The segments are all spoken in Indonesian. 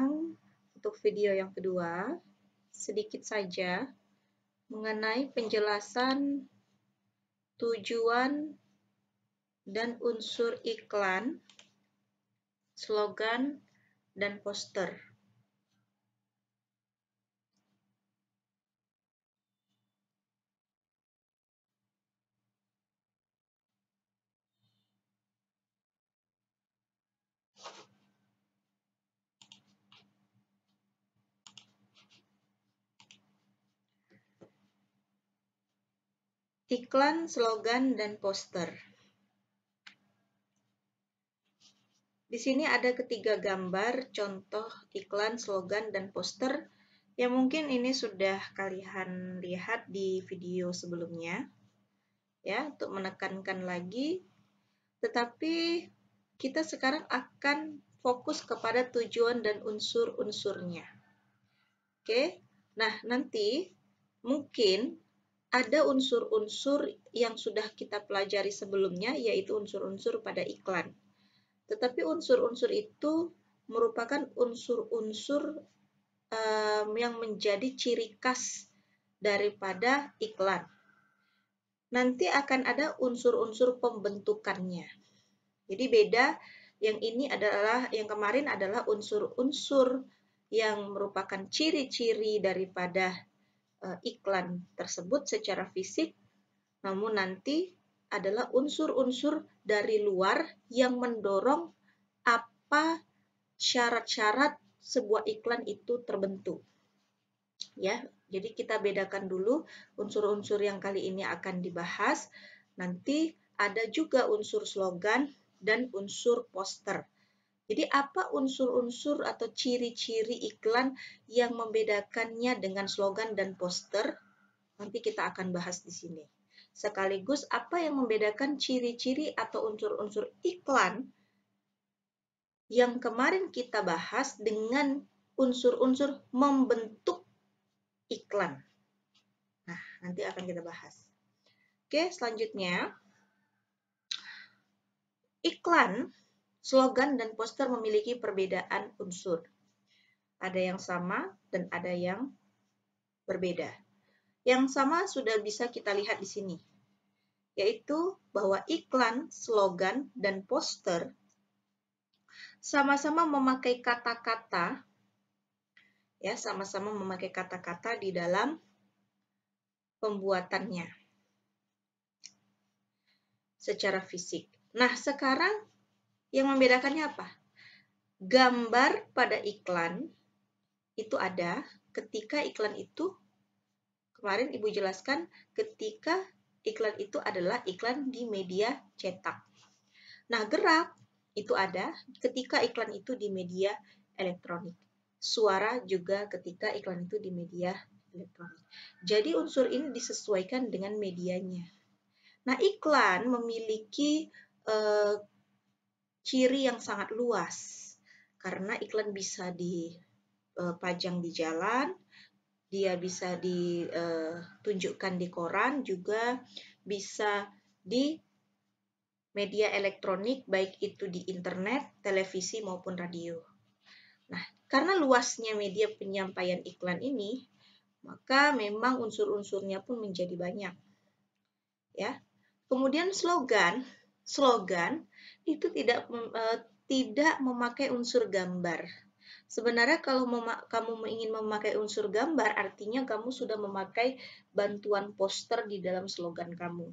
sekarang untuk video yang kedua, sedikit saja mengenai penjelasan tujuan dan unsur iklan, slogan, dan poster. iklan, slogan, dan poster. Di sini ada ketiga gambar contoh iklan, slogan, dan poster yang mungkin ini sudah kalian lihat di video sebelumnya. Ya, untuk menekankan lagi. Tetapi kita sekarang akan fokus kepada tujuan dan unsur-unsurnya. Oke. Nah, nanti mungkin ada unsur-unsur yang sudah kita pelajari sebelumnya, yaitu unsur-unsur pada iklan. Tetapi unsur-unsur itu merupakan unsur-unsur um, yang menjadi ciri khas daripada iklan. Nanti akan ada unsur-unsur pembentukannya. Jadi beda, yang ini adalah, yang kemarin adalah unsur-unsur yang merupakan ciri-ciri daripada Eh, iklan tersebut secara fisik, namun nanti adalah unsur-unsur dari luar yang mendorong apa syarat-syarat sebuah iklan itu terbentuk. Ya, jadi kita bedakan dulu unsur-unsur yang kali ini akan dibahas. Nanti ada juga unsur slogan dan unsur poster. Jadi apa unsur-unsur atau ciri-ciri iklan yang membedakannya dengan slogan dan poster? Nanti kita akan bahas di sini. Sekaligus apa yang membedakan ciri-ciri atau unsur-unsur iklan yang kemarin kita bahas dengan unsur-unsur membentuk iklan. Nah, nanti akan kita bahas. Oke, selanjutnya iklan Slogan dan poster memiliki perbedaan unsur. Ada yang sama dan ada yang berbeda. Yang sama sudah bisa kita lihat di sini, yaitu bahwa iklan, slogan, dan poster sama-sama memakai kata-kata ya sama-sama memakai kata-kata di dalam pembuatannya secara fisik. Nah, sekarang yang membedakannya apa? Gambar pada iklan itu ada ketika iklan itu kemarin Ibu jelaskan ketika iklan itu adalah iklan di media cetak. Nah, gerak itu ada ketika iklan itu di media elektronik. Suara juga ketika iklan itu di media elektronik. Jadi unsur ini disesuaikan dengan medianya. Nah, iklan memiliki eh, ciri yang sangat luas karena iklan bisa dipajang e, di jalan, dia bisa ditunjukkan e, di koran, juga bisa di media elektronik, baik itu di internet, televisi maupun radio. Nah, karena luasnya media penyampaian iklan ini, maka memang unsur-unsurnya pun menjadi banyak. Ya. Kemudian slogan, slogan itu tidak e, tidak memakai unsur gambar. Sebenarnya kalau kamu ingin memakai unsur gambar, artinya kamu sudah memakai bantuan poster di dalam slogan kamu.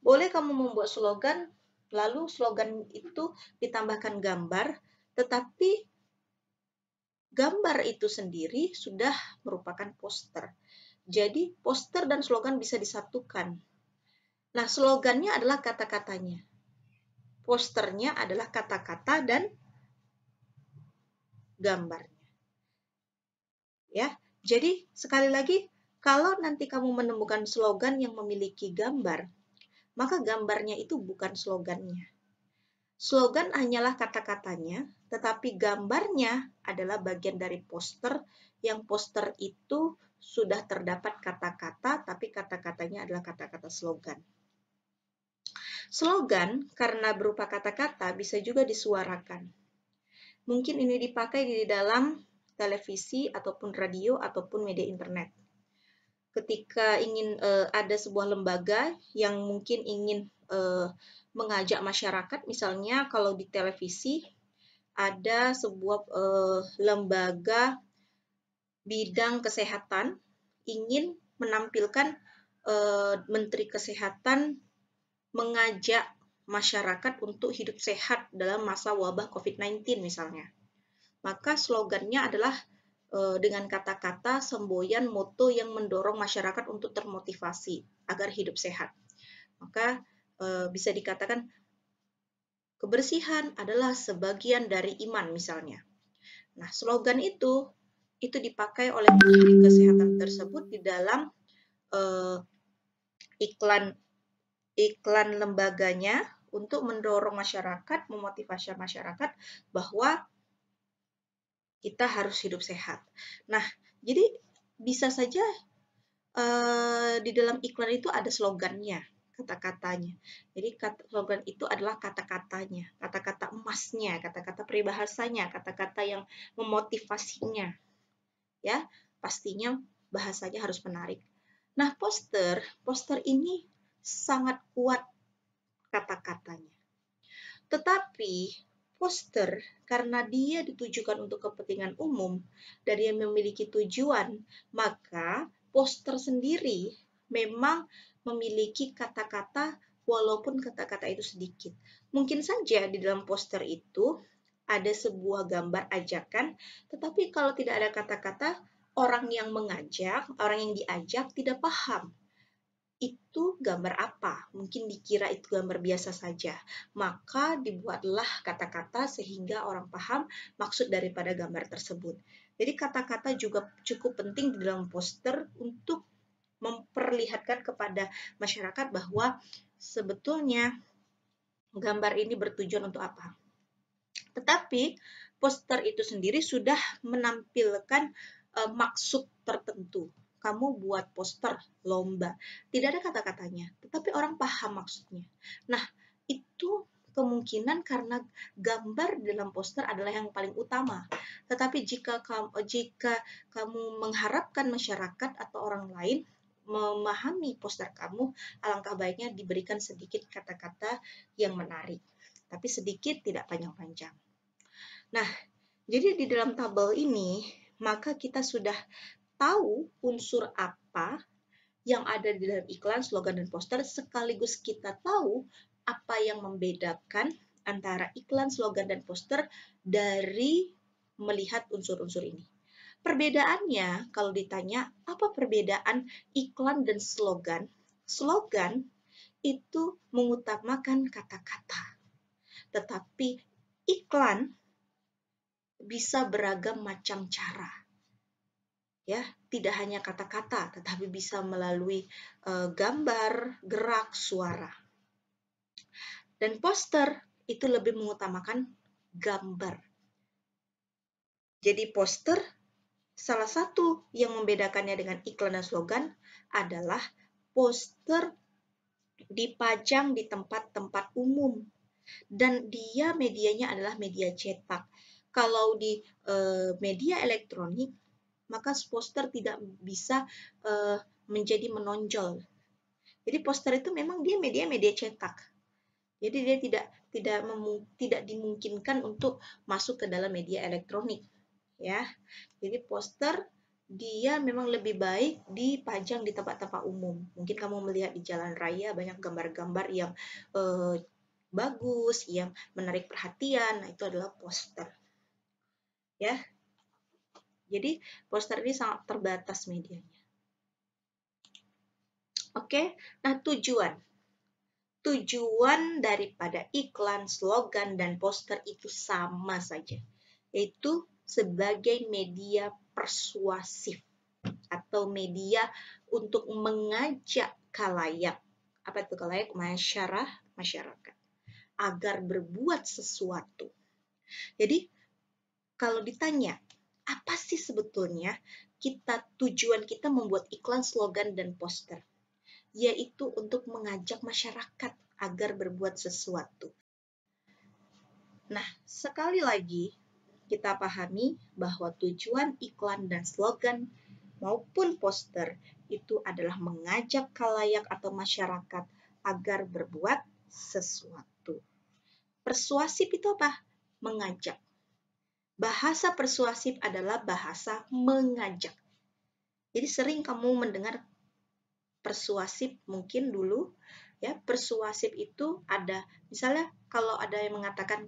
Boleh kamu membuat slogan, lalu slogan itu ditambahkan gambar, tetapi gambar itu sendiri sudah merupakan poster. Jadi poster dan slogan bisa disatukan. Nah, slogannya adalah kata-katanya posternya adalah kata-kata dan gambarnya. Ya, jadi sekali lagi kalau nanti kamu menemukan slogan yang memiliki gambar, maka gambarnya itu bukan slogannya. Slogan hanyalah kata-katanya, tetapi gambarnya adalah bagian dari poster yang poster itu sudah terdapat kata-kata, tapi kata-katanya adalah kata-kata slogan. Slogan, karena berupa kata-kata, bisa juga disuarakan. Mungkin ini dipakai di dalam televisi, ataupun radio, ataupun media internet. Ketika ingin e, ada sebuah lembaga yang mungkin ingin e, mengajak masyarakat, misalnya kalau di televisi ada sebuah e, lembaga bidang kesehatan ingin menampilkan e, Menteri Kesehatan mengajak masyarakat untuk hidup sehat dalam masa wabah COVID-19 misalnya. Maka slogannya adalah eh, dengan kata-kata semboyan moto yang mendorong masyarakat untuk termotivasi agar hidup sehat. Maka eh, bisa dikatakan kebersihan adalah sebagian dari iman misalnya. Nah, slogan itu itu dipakai oleh menteri kesehatan tersebut di dalam uh, iklan iklan lembaganya untuk mendorong masyarakat, memotivasi masyarakat bahwa kita harus hidup sehat. Nah, jadi bisa saja uh, di dalam iklan itu ada slogannya, kata-katanya. Jadi slogan itu adalah kata-katanya, kata-kata emasnya, kata-kata peribahasanya, kata-kata yang memotivasinya. Ya, pastinya bahasanya harus menarik. Nah, poster, poster ini sangat kuat kata-katanya. Tetapi poster karena dia ditujukan untuk kepentingan umum dan dia memiliki tujuan, maka poster sendiri memang memiliki kata-kata walaupun kata-kata itu sedikit. Mungkin saja di dalam poster itu ada sebuah gambar ajakan, tetapi kalau tidak ada kata-kata, orang yang mengajak, orang yang diajak tidak paham itu gambar apa? Mungkin dikira itu gambar biasa saja. Maka dibuatlah kata-kata sehingga orang paham maksud daripada gambar tersebut. Jadi kata-kata juga cukup penting di dalam poster untuk memperlihatkan kepada masyarakat bahwa sebetulnya gambar ini bertujuan untuk apa. Tetapi poster itu sendiri sudah menampilkan eh, maksud tertentu kamu buat poster lomba. Tidak ada kata-katanya, tetapi orang paham maksudnya. Nah, itu kemungkinan karena gambar dalam poster adalah yang paling utama. Tetapi jika kamu, jika kamu mengharapkan masyarakat atau orang lain memahami poster kamu, alangkah baiknya diberikan sedikit kata-kata yang menarik, tapi sedikit tidak panjang-panjang. Nah, jadi di dalam tabel ini, maka kita sudah tahu unsur apa yang ada di dalam iklan, slogan, dan poster, sekaligus kita tahu apa yang membedakan antara iklan, slogan, dan poster dari melihat unsur-unsur ini. Perbedaannya, kalau ditanya apa perbedaan iklan dan slogan, slogan itu mengutamakan kata-kata, tetapi iklan bisa beragam macam cara ya tidak hanya kata-kata tetapi bisa melalui e, gambar, gerak, suara. Dan poster itu lebih mengutamakan gambar. Jadi poster salah satu yang membedakannya dengan iklan dan slogan adalah poster dipajang di tempat-tempat umum dan dia medianya adalah media cetak. Kalau di e, media elektronik maka poster tidak bisa uh, menjadi menonjol. Jadi poster itu memang dia media-media cetak. Jadi dia tidak tidak tidak dimungkinkan untuk masuk ke dalam media elektronik, ya. Jadi poster dia memang lebih baik dipajang di tempat-tempat umum. Mungkin kamu melihat di jalan raya banyak gambar-gambar yang eh, bagus, yang menarik perhatian. Nah, itu adalah poster. Ya, jadi poster ini sangat terbatas medianya. Oke, nah tujuan. Tujuan daripada iklan, slogan, dan poster itu sama saja. Yaitu sebagai media persuasif atau media untuk mengajak kalayak. Apa itu kalayak? Masyarakat, masyarakat. Agar berbuat sesuatu. Jadi, kalau ditanya apa sih sebetulnya kita tujuan kita membuat iklan, slogan, dan poster? Yaitu untuk mengajak masyarakat agar berbuat sesuatu. Nah, sekali lagi kita pahami bahwa tujuan iklan dan slogan maupun poster itu adalah mengajak kalayak atau masyarakat agar berbuat sesuatu. Persuasif itu apa? Mengajak bahasa persuasif adalah bahasa mengajak. Jadi sering kamu mendengar persuasif mungkin dulu ya persuasif itu ada misalnya kalau ada yang mengatakan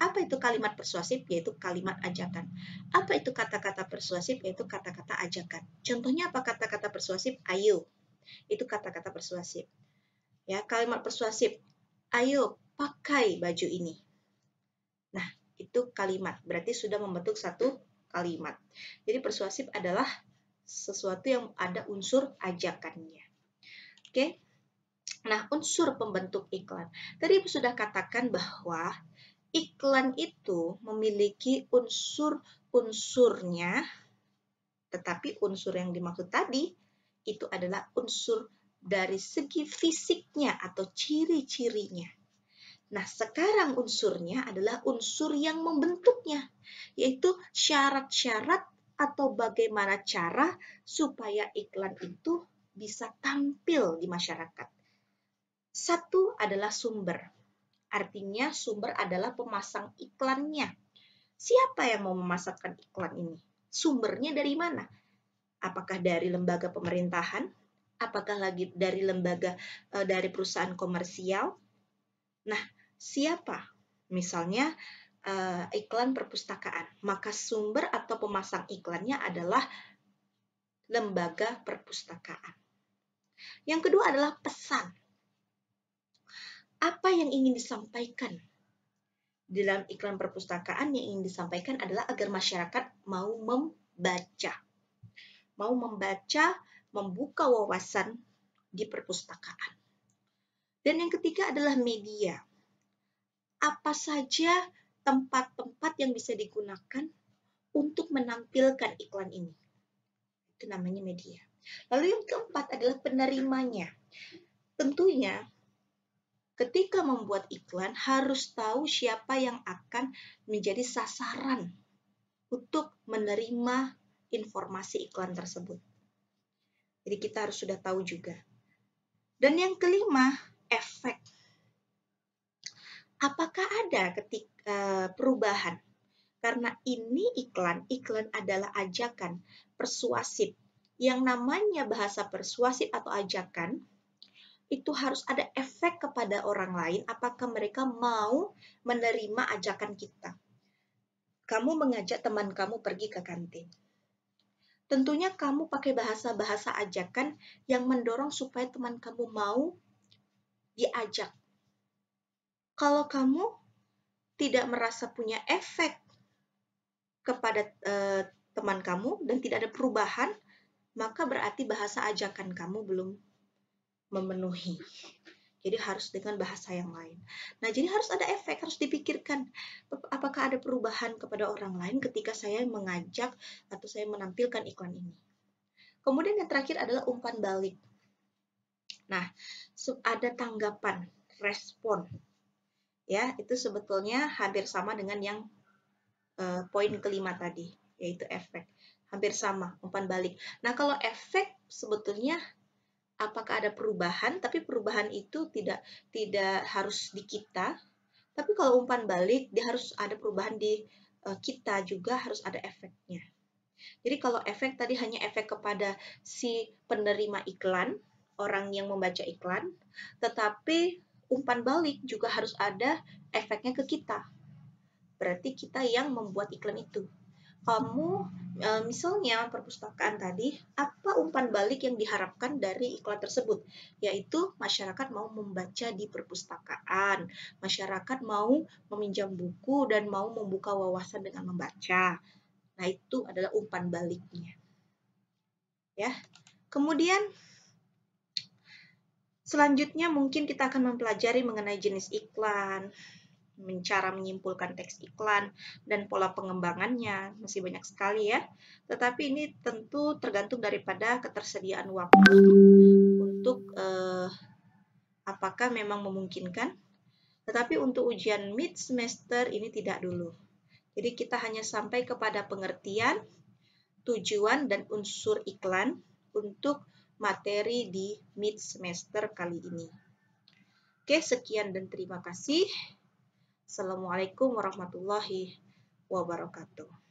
apa itu kalimat persuasif yaitu kalimat ajakan apa itu kata-kata persuasif yaitu kata-kata ajakan contohnya apa kata-kata persuasif ayo itu kata-kata persuasif ya kalimat persuasif ayo pakai baju ini itu kalimat. Berarti sudah membentuk satu kalimat. Jadi persuasif adalah sesuatu yang ada unsur ajakannya. Oke. Nah, unsur pembentuk iklan. Tadi Ibu sudah katakan bahwa iklan itu memiliki unsur-unsurnya, tetapi unsur yang dimaksud tadi itu adalah unsur dari segi fisiknya atau ciri-cirinya. Nah, sekarang unsurnya adalah unsur yang membentuknya, yaitu syarat-syarat atau bagaimana cara supaya iklan itu bisa tampil di masyarakat. Satu adalah sumber. Artinya sumber adalah pemasang iklannya. Siapa yang mau memasarkan iklan ini? Sumbernya dari mana? Apakah dari lembaga pemerintahan? Apakah lagi dari lembaga eh, dari perusahaan komersial? Nah, siapa. Misalnya uh, iklan perpustakaan, maka sumber atau pemasang iklannya adalah lembaga perpustakaan. Yang kedua adalah pesan. Apa yang ingin disampaikan dalam iklan perpustakaan yang ingin disampaikan adalah agar masyarakat mau membaca. Mau membaca, membuka wawasan di perpustakaan. Dan yang ketiga adalah media apa saja tempat-tempat yang bisa digunakan untuk menampilkan iklan ini. Itu namanya media. Lalu yang keempat adalah penerimanya. Tentunya ketika membuat iklan harus tahu siapa yang akan menjadi sasaran untuk menerima informasi iklan tersebut. Jadi kita harus sudah tahu juga. Dan yang kelima, efek apakah ada ketika eh, perubahan? Karena ini iklan, iklan adalah ajakan persuasif. Yang namanya bahasa persuasif atau ajakan itu harus ada efek kepada orang lain apakah mereka mau menerima ajakan kita. Kamu mengajak teman kamu pergi ke kantin. Tentunya kamu pakai bahasa-bahasa ajakan yang mendorong supaya teman kamu mau diajak kalau kamu tidak merasa punya efek kepada eh, teman kamu dan tidak ada perubahan, maka berarti bahasa ajakan kamu belum memenuhi. Jadi harus dengan bahasa yang lain. Nah, jadi harus ada efek, harus dipikirkan apakah ada perubahan kepada orang lain ketika saya mengajak atau saya menampilkan iklan ini. Kemudian yang terakhir adalah umpan balik. Nah, ada tanggapan, respon ya itu sebetulnya hampir sama dengan yang uh, poin kelima tadi yaitu efek hampir sama umpan balik nah kalau efek sebetulnya apakah ada perubahan tapi perubahan itu tidak tidak harus di kita tapi kalau umpan balik dia harus ada perubahan di uh, kita juga harus ada efeknya jadi kalau efek tadi hanya efek kepada si penerima iklan orang yang membaca iklan tetapi umpan balik juga harus ada efeknya ke kita. Berarti kita yang membuat iklan itu. Kamu e, misalnya perpustakaan tadi, apa umpan balik yang diharapkan dari iklan tersebut? Yaitu masyarakat mau membaca di perpustakaan, masyarakat mau meminjam buku dan mau membuka wawasan dengan membaca. Nah, itu adalah umpan baliknya. Ya. Kemudian Selanjutnya mungkin kita akan mempelajari mengenai jenis iklan, cara menyimpulkan teks iklan, dan pola pengembangannya. Masih banyak sekali ya. Tetapi ini tentu tergantung daripada ketersediaan waktu untuk eh, apakah memang memungkinkan. Tetapi untuk ujian mid semester ini tidak dulu. Jadi kita hanya sampai kepada pengertian, tujuan, dan unsur iklan untuk materi di mid semester kali ini. Oke, sekian dan terima kasih. Assalamualaikum warahmatullahi wabarakatuh.